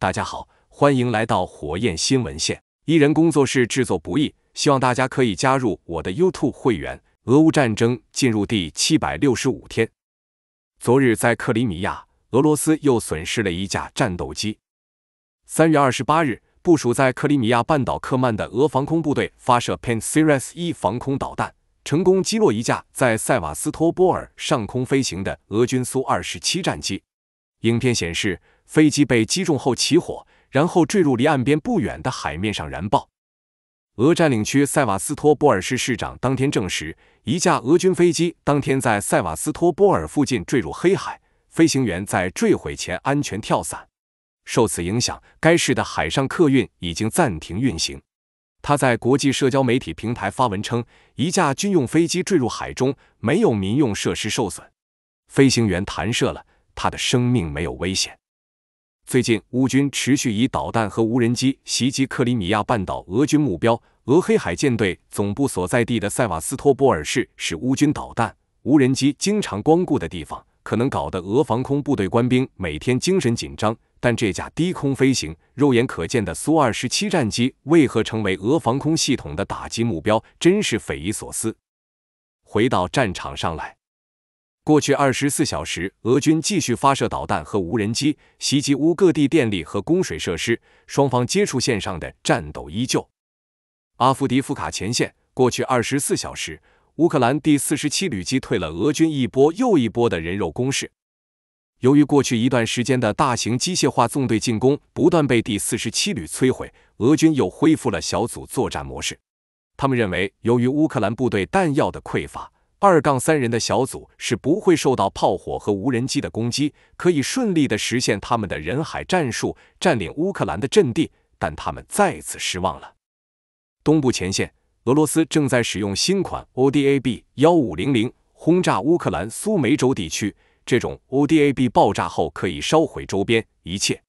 大家好，欢迎来到火焰新闻线。一人工作室制作不易，希望大家可以加入我的 YouTube 会员。俄乌战争进入第七百六十五天，昨日在克里米亚，俄罗斯又损失了一架战斗机。三月二十八日，部署在克里米亚半岛克曼的俄防空部队发射 p e n C s i r s 1防空导弹，成功击落一架在塞瓦斯托波尔上空飞行的俄军苏 -27 战机。影片显示。飞机被击中后起火，然后坠入离岸边不远的海面上燃爆。俄占领区塞瓦斯托波尔市市长当天证实，一架俄军飞机当天在塞瓦斯托波尔附近坠入黑海，飞行员在坠毁前安全跳伞。受此影响，该市的海上客运已经暂停运行。他在国际社交媒体平台发文称，一架军用飞机坠入海中，没有民用设施受损，飞行员弹射了，他的生命没有危险。最近，乌军持续以导弹和无人机袭击克里米亚半岛俄军目标。俄黑海舰队总部所在地的塞瓦斯托波尔市是乌军导弹、无人机经常光顾的地方，可能搞得俄防空部队官兵每天精神紧张。但这架低空飞行、肉眼可见的苏 -27 战机为何成为俄防空系统的打击目标，真是匪夷所思。回到战场上来。过去二十四小时，俄军继续发射导弹和无人机，袭击乌各地电力和供水设施。双方接触线上的战斗依旧。阿夫迪夫卡前线，过去二十四小时，乌克兰第四十七旅击退了俄军一波又一波的人肉攻势。由于过去一段时间的大型机械化纵队进攻不断被第四十七旅摧毁，俄军又恢复了小组作战模式。他们认为，由于乌克兰部队弹药的匮乏。二杠三人的小组是不会受到炮火和无人机的攻击，可以顺利的实现他们的人海战术，占领乌克兰的阵地。但他们再次失望了。东部前线，俄罗斯正在使用新款 ODAB 幺五零零轰炸乌克兰苏梅州地区。这种 ODAB 爆炸后可以烧毁周边一切。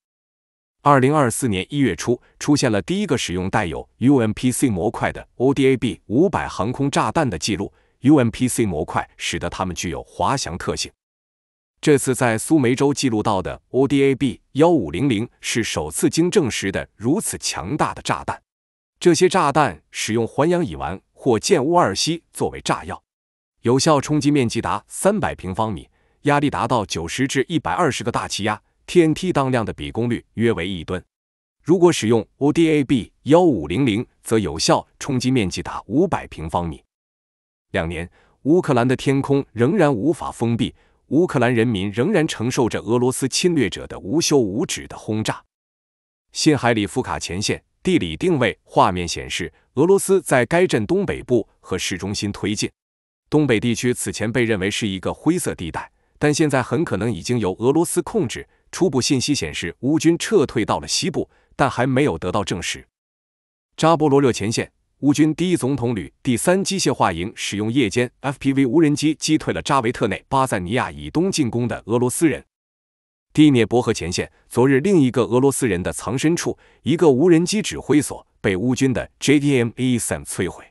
二零二四年一月初，出现了第一个使用带有 u m p c 模块的 ODAB 五百航空炸弹的记录。UMPc 模块使得它们具有滑翔特性。这次在苏梅州记录到的 ODAB 幺五零零是首次经证实的如此强大的炸弹。这些炸弹使用环氧乙烷或建戊二烯作为炸药，有效冲击面积达三百平方米，压力达到九十至一百二十个大气压，TNT 当量的比功率约为一吨。如果使用 ODAB 幺五零零，则有效冲击面积达五百平方米。两年，乌克兰的天空仍然无法封闭，乌克兰人民仍然承受着俄罗斯侵略者的无休无止的轰炸。新海里夫卡前线地理定位画面显示，俄罗斯在该镇东北部和市中心推进。东北地区此前被认为是一个灰色地带，但现在很可能已经由俄罗斯控制。初步信息显示，乌军撤退到了西部，但还没有得到证实。扎波罗热前线。乌军第一总统旅第三机械化营使用夜间 FPV 无人机击退了扎维特内巴赞尼亚以东进攻的俄罗斯人。第聂伯河前线，昨日另一个俄罗斯人的藏身处，一个无人机指挥所被乌军的 JDM ESM 摧毁。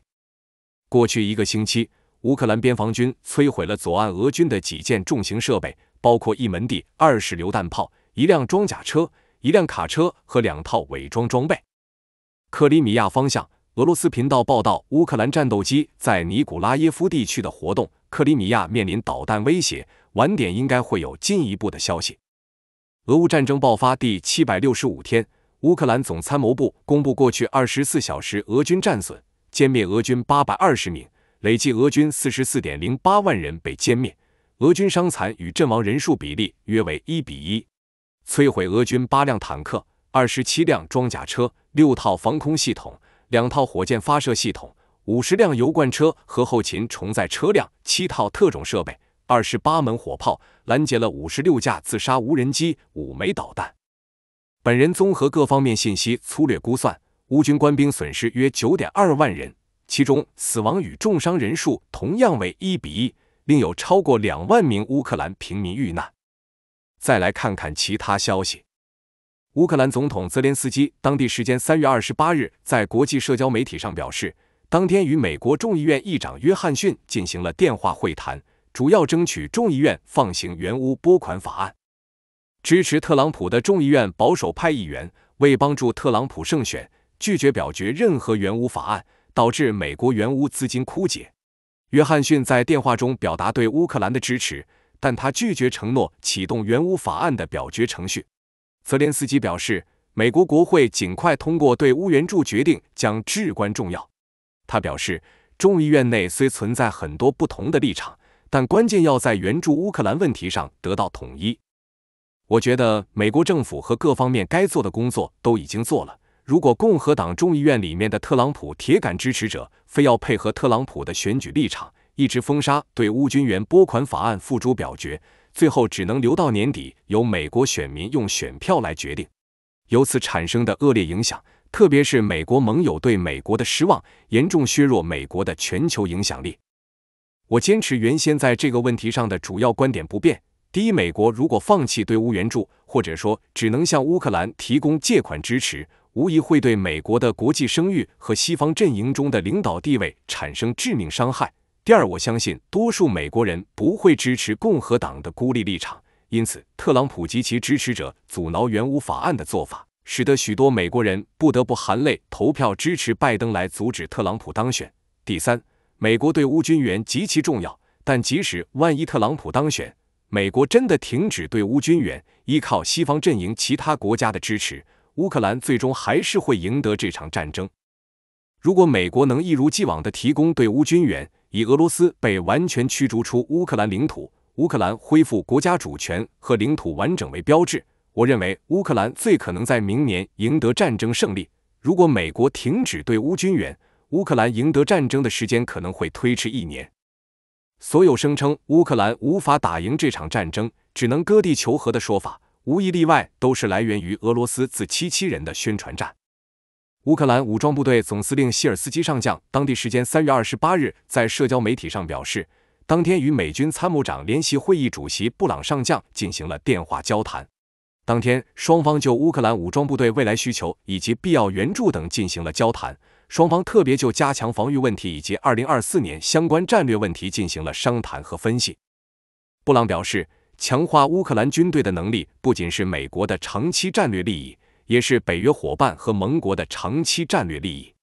过去一个星期，乌克兰边防军摧毁了左岸俄军的几件重型设备，包括一门地2 0榴弹炮、一辆装甲车、一辆卡车和两套伪装装备。克里米亚方向。俄罗斯频道报道，乌克兰战斗机在尼古拉耶夫地区的活动，克里米亚面临导弹威胁。晚点应该会有进一步的消息。俄乌战争爆发第七百六十五天，乌克兰总参谋部公布过去二十四小时俄军战损：歼灭俄军八百二十名，累计俄军四十四点零八万人被歼灭，俄军伤残与阵亡人数比例约为一比一，摧毁俄军八辆坦克、二十七辆装甲车、六套防空系统。两套火箭发射系统、五十辆油罐车和后勤重载车辆、七套特种设备、二十八门火炮，拦截了五十六架自杀无人机、五枚导弹。本人综合各方面信息，粗略估算，乌军官兵损失约九点二万人，其中死亡与重伤人数同样为一比一，另有超过两万名乌克兰平民遇难。再来看看其他消息。乌克兰总统泽连斯基当地时间三月二十八日在国际社交媒体上表示，当天与美国众议院议长约翰逊进行了电话会谈，主要争取众议院放行援乌拨款法案。支持特朗普的众议院保守派议员为帮助特朗普胜选，拒绝表决任何援乌法案，导致美国援乌资金枯竭。约翰逊在电话中表达对乌克兰的支持，但他拒绝承诺启动援乌法案的表决程序。泽连斯基表示，美国国会尽快通过对乌援助决定将至关重要。他表示，众议院内虽存在很多不同的立场，但关键要在援助乌克兰问题上得到统一。我觉得美国政府和各方面该做的工作都已经做了。如果共和党众议院里面的特朗普铁杆支持者非要配合特朗普的选举立场，一直封杀对乌军援拨款法案付诸表决。最后只能留到年底，由美国选民用选票来决定。由此产生的恶劣影响，特别是美国盟友对美国的失望，严重削弱美国的全球影响力。我坚持原先在这个问题上的主要观点不变：第一，美国如果放弃对乌援助，或者说只能向乌克兰提供借款支持，无疑会对美国的国际声誉和西方阵营中的领导地位产生致命伤害。第二，我相信多数美国人不会支持共和党的孤立立场，因此特朗普及其支持者阻挠援乌法案的做法，使得许多美国人不得不含泪投票支持拜登来阻止特朗普当选。第三，美国对乌军援极其重要，但即使万一特朗普当选，美国真的停止对乌军援，依靠西方阵营其他国家的支持，乌克兰最终还是会赢得这场战争。如果美国能一如既往地提供对乌军援，以俄罗斯被完全驱逐出乌克兰领土、乌克兰恢复国家主权和领土完整为标志，我认为乌克兰最可能在明年赢得战争胜利。如果美国停止对乌军援，乌克兰赢得战争的时间可能会推迟一年。所有声称乌克兰无法打赢这场战争、只能割地求和的说法，无一例外都是来源于俄罗斯自欺欺人的宣传战。乌克兰武装部队总司令希尔斯基上将当地时间三月二十八日在社交媒体上表示，当天与美军参谋长联席会议主席布朗上将进行了电话交谈。当天，双方就乌克兰武装部队未来需求以及必要援助等进行了交谈，双方特别就加强防御问题以及二零二四年相关战略问题进行了商谈和分析。布朗表示，强化乌克兰军队的能力不仅是美国的长期战略利益。也是北约伙伴和盟国的长期战略利益。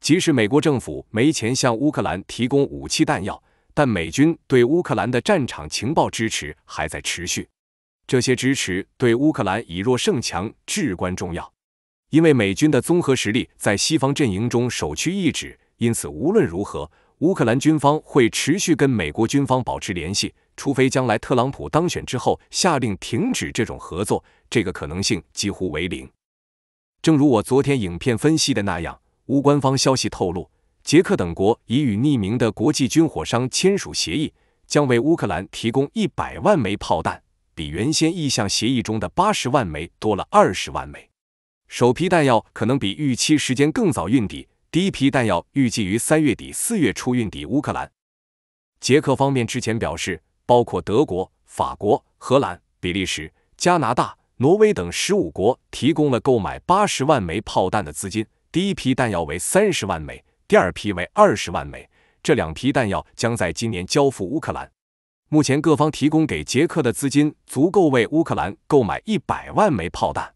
即使美国政府没钱向乌克兰提供武器弹药，但美军对乌克兰的战场情报支持还在持续。这些支持对乌克兰以弱胜强至关重要。因为美军的综合实力在西方阵营中首屈一指，因此无论如何，乌克兰军方会持续跟美国军方保持联系。除非将来特朗普当选之后下令停止这种合作，这个可能性几乎为零。正如我昨天影片分析的那样，乌官方消息透露，捷克等国已与匿名的国际军火商签署协议，将为乌克兰提供一百万枚炮弹，比原先意向协议中的八十万枚多了二十万枚。首批弹药可能比预期时间更早运抵，第一批弹药预计于三月底四月初运抵乌克兰。捷克方面之前表示。包括德国、法国、荷兰、比利时、加拿大、挪威等十五国提供了购买八十万枚炮弹的资金。第一批弹药为三十万枚，第二批为二十万枚。这两批弹药将在今年交付乌克兰。目前，各方提供给捷克的资金足够为乌克兰购买一百万枚炮弹。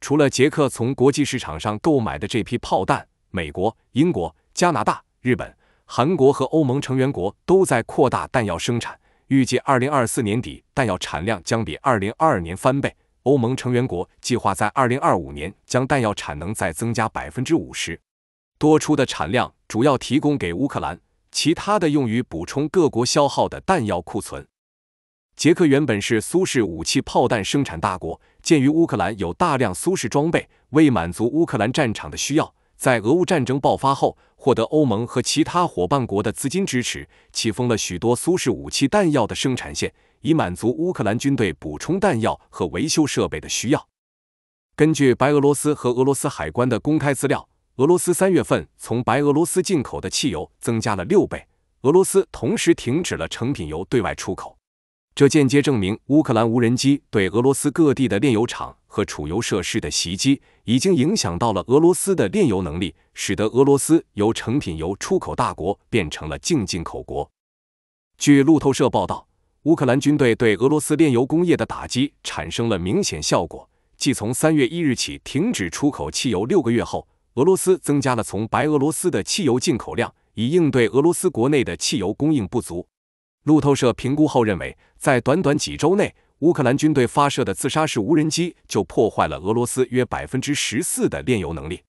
除了捷克从国际市场上购买的这批炮弹，美国、英国、加拿大、日本、韩国和欧盟成员国都在扩大弹药生产。预计二零二四年底，弹药产量将比二零二二年翻倍。欧盟成员国计划在二零二五年将弹药产能再增加百分之五十，多出的产量主要提供给乌克兰，其他的用于补充各国消耗的弹药库存。捷克原本是苏式武器炮弹生产大国，鉴于乌克兰有大量苏式装备，为满足乌克兰战场的需要。在俄乌战争爆发后，获得欧盟和其他伙伴国的资金支持，启封了许多苏式武器弹药的生产线，以满足乌克兰军队补充弹药和维修设备的需要。根据白俄罗斯和俄罗斯海关的公开资料，俄罗斯三月份从白俄罗斯进口的汽油增加了六倍，俄罗斯同时停止了成品油对外出口。这间接证明，乌克兰无人机对俄罗斯各地的炼油厂和储油设施的袭击，已经影响到了俄罗斯的炼油能力，使得俄罗斯由成品油出口大国变成了净进口国。据路透社报道，乌克兰军队对俄罗斯炼油工业的打击产生了明显效果。继从三月一日起停止出口汽油六个月后，俄罗斯增加了从白俄罗斯的汽油进口量，以应对俄罗斯国内的汽油供应不足。路透社评估后认为。在短短几周内，乌克兰军队发射的自杀式无人机就破坏了俄罗斯约百分之十四的炼油能力。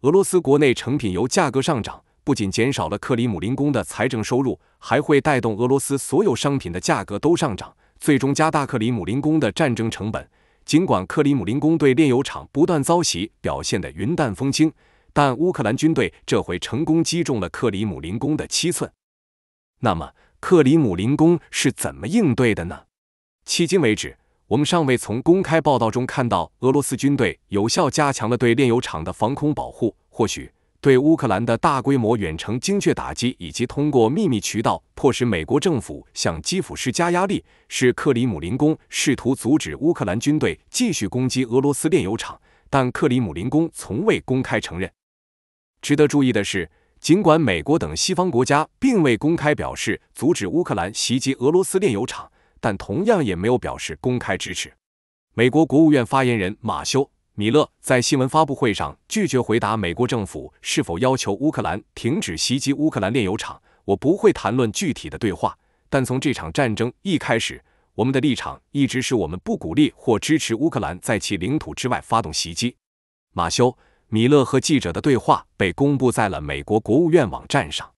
俄罗斯国内成品油价格上涨，不仅减少了克里姆林宫的财政收入，还会带动俄罗斯所有商品的价格都上涨，最终加大克里姆林宫的战争成本。尽管克里姆林宫对炼油厂不断遭袭表现得云淡风轻，但乌克兰军队这回成功击中了克里姆林宫的七寸。那么？克里姆林宫是怎么应对的呢？迄今为止，我们尚未从公开报道中看到俄罗斯军队有效加强了对炼油厂的防空保护。或许，对乌克兰的大规模远程精确打击，以及通过秘密渠道迫使美国政府向基辅施加压力，是克里姆林宫试图阻止乌克兰军队继续攻击俄罗斯炼油厂，但克里姆林宫从未公开承认。值得注意的是。尽管美国等西方国家并未公开表示阻止乌克兰袭击俄罗斯炼油厂，但同样也没有表示公开支持。美国国务院发言人马修·米勒在新闻发布会上拒绝回答美国政府是否要求乌克兰停止袭击乌克兰炼油厂。我不会谈论具体的对话，但从这场战争一开始，我们的立场一直是我们不鼓励或支持乌克兰在其领土之外发动袭击。马修。米勒和记者的对话被公布在了美国国务院网站上。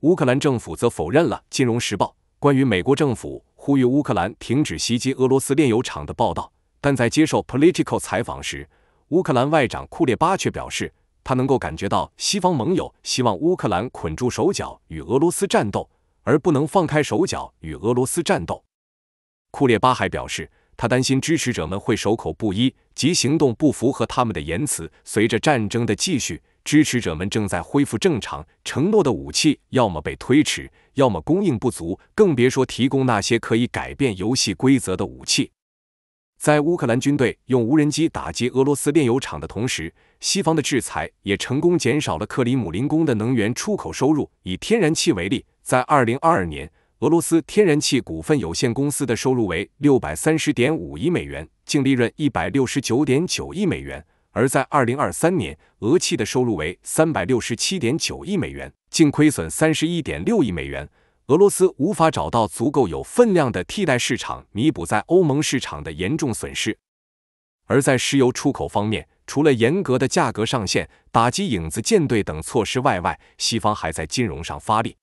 乌克兰政府则否认了《金融时报》关于美国政府呼吁乌克兰停止袭击俄罗斯炼油厂的报道。但在接受《Political》采访时，乌克兰外长库列巴却表示，他能够感觉到西方盟友希望乌克兰捆住手脚与俄罗斯战斗，而不能放开手脚与俄罗斯战斗。库列巴还表示。他担心支持者们会守口不一及行动不符合他们的言辞。随着战争的继续，支持者们正在恢复正常承诺的武器，要么被推迟，要么供应不足，更别说提供那些可以改变游戏规则的武器。在乌克兰军队用无人机打击俄罗斯炼油厂的同时，西方的制裁也成功减少了克里姆林宫的能源出口收入。以天然气为例，在二零二二年。俄罗斯天然气股份有限公司的收入为六百三十点五亿美元，净利润一百六十九点九亿美元。而在二零二三年，俄气的收入为三百六十七点九亿美元，净亏损三十一点六亿美元。俄罗斯无法找到足够有分量的替代市场，弥补在欧盟市场的严重损失。而在石油出口方面，除了严格的价格上限、打击影子舰队等措施外，外西方还在金融上发力。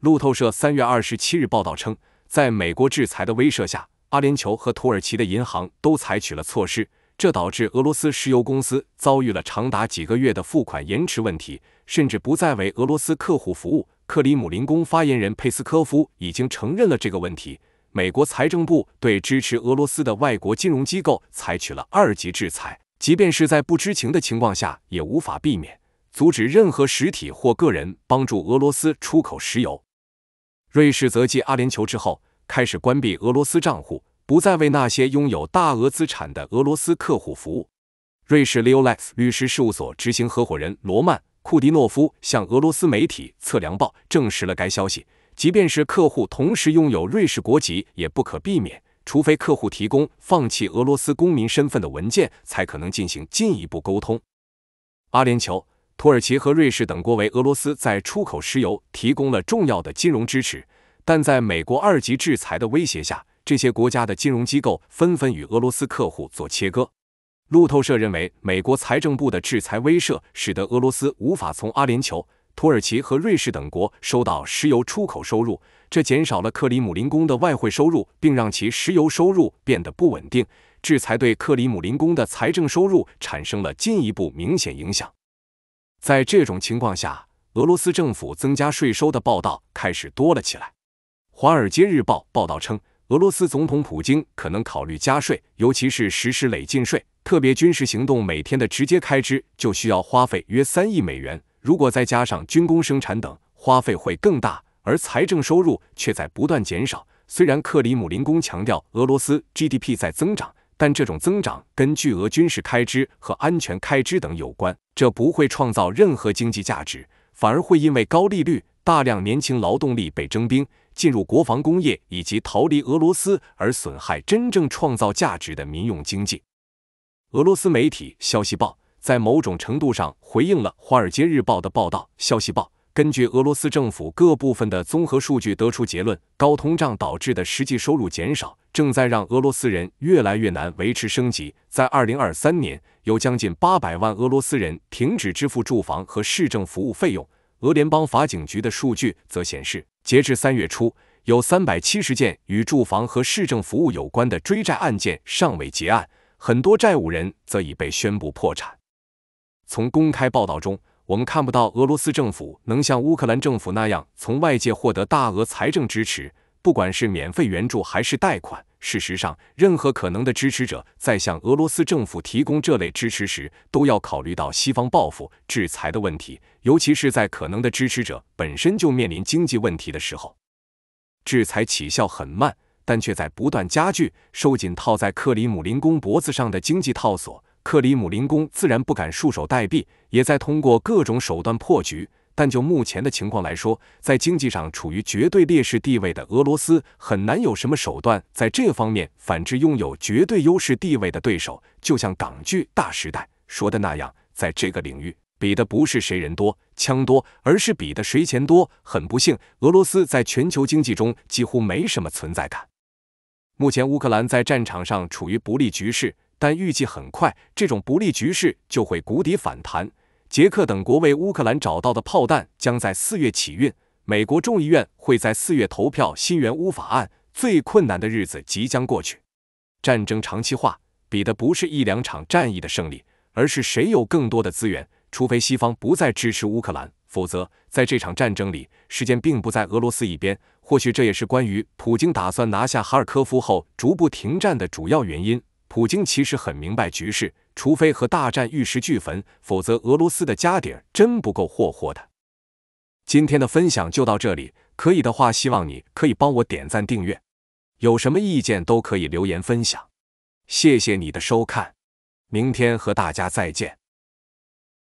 路透社三月二十七日报道称，在美国制裁的威慑下，阿联酋和土耳其的银行都采取了措施，这导致俄罗斯石油公司遭遇了长达几个月的付款延迟问题，甚至不再为俄罗斯客户服务。克里姆林宫发言人佩斯科夫已经承认了这个问题。美国财政部对支持俄罗斯的外国金融机构采取了二级制裁，即便是在不知情的情况下，也无法避免阻止任何实体或个人帮助俄罗斯出口石油。瑞士则继阿联酋之后，开始关闭俄罗斯账户，不再为那些拥有大额资产的俄罗斯客户服务。瑞士 Leolex 律师事务所执行合伙人罗曼·库迪诺夫向俄罗斯媒体《测量报》证实了该消息。即便是客户同时拥有瑞士国籍，也不可避免，除非客户提供放弃俄罗斯公民身份的文件，才可能进行进一步沟通。阿联酋。土耳其和瑞士等国为俄罗斯在出口石油提供了重要的金融支持，但在美国二级制裁的威胁下，这些国家的金融机构纷纷与俄罗斯客户做切割。路透社认为，美国财政部的制裁威慑使得俄罗斯无法从阿联酋、土耳其和瑞士等国收到石油出口收入，这减少了克里姆林宫的外汇收入，并让其石油收入变得不稳定。制裁对克里姆林宫的财政收入产生了进一步明显影响。在这种情况下，俄罗斯政府增加税收的报道开始多了起来。《华尔街日报》报道称，俄罗斯总统普京可能考虑加税，尤其是实施累进税。特别军事行动每天的直接开支就需要花费约三亿美元，如果再加上军工生产等，花费会更大，而财政收入却在不断减少。虽然克里姆林宫强调俄罗斯 GDP 在增长。但这种增长跟巨额军事开支和安全开支等有关，这不会创造任何经济价值，反而会因为高利率、大量年轻劳动力被征兵进入国防工业以及逃离俄罗斯而损害真正创造价值的民用经济。俄罗斯媒体《消息报》在某种程度上回应了《华尔街日报》的报道，《消息报》。根据俄罗斯政府各部分的综合数据得出结论，高通胀导致的实际收入减少，正在让俄罗斯人越来越难维持生计。在2023年，有将近800万俄罗斯人停止支付住房和市政服务费用。俄联邦法警局的数据则显示，截至三月初，有370件与住房和市政服务有关的追债案件尚未结案，很多债务人则已被宣布破产。从公开报道中。我们看不到俄罗斯政府能像乌克兰政府那样从外界获得大额财政支持，不管是免费援助还是贷款。事实上，任何可能的支持者在向俄罗斯政府提供这类支持时，都要考虑到西方报复制裁的问题，尤其是在可能的支持者本身就面临经济问题的时候。制裁起效很慢，但却在不断加剧，收紧套在克里姆林宫脖子上的经济套索。克里姆林宫自然不敢束手待毙，也在通过各种手段破局。但就目前的情况来说，在经济上处于绝对劣势地位的俄罗斯，很难有什么手段在这方面反制拥有绝对优势地位的对手。就像港剧《大时代》说的那样，在这个领域比的不是谁人多、枪多，而是比的谁钱多。很不幸，俄罗斯在全球经济中几乎没什么存在感。目前，乌克兰在战场上处于不利局势。但预计很快，这种不利局势就会谷底反弹。捷克等国为乌克兰找到的炮弹将在四月起运。美国众议院会在四月投票新援乌法案。最困难的日子即将过去。战争长期化，比的不是一两场战役的胜利，而是谁有更多的资源。除非西方不再支持乌克兰，否则在这场战争里，时间并不在俄罗斯一边。或许这也是关于普京打算拿下哈尔科夫后逐步停战的主要原因。普京其实很明白局势，除非和大战玉石俱焚，否则俄罗斯的家底儿真不够霍霍的。今天的分享就到这里，可以的话希望你可以帮我点赞订阅，有什么意见都可以留言分享。谢谢你的收看，明天和大家再见。